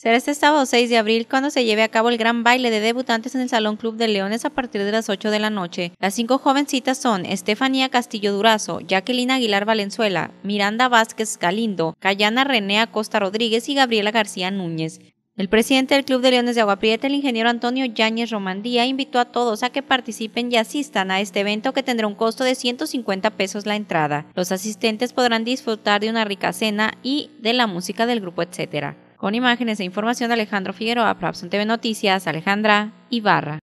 Será este sábado 6 de abril cuando se lleve a cabo el gran baile de debutantes en el Salón Club de Leones a partir de las 8 de la noche. Las cinco jovencitas son Estefanía Castillo Durazo, Jacqueline Aguilar Valenzuela, Miranda Vázquez Galindo, Cayana Renea Costa Rodríguez y Gabriela García Núñez. El presidente del Club de Leones de Aguaprieta, el ingeniero Antonio Yáñez Romandía, invitó a todos a que participen y asistan a este evento que tendrá un costo de 150 pesos la entrada. Los asistentes podrán disfrutar de una rica cena y de la música del grupo, etcétera. Con imágenes e información de Alejandro Figueroa, Probson TV Noticias, Alejandra Ibarra.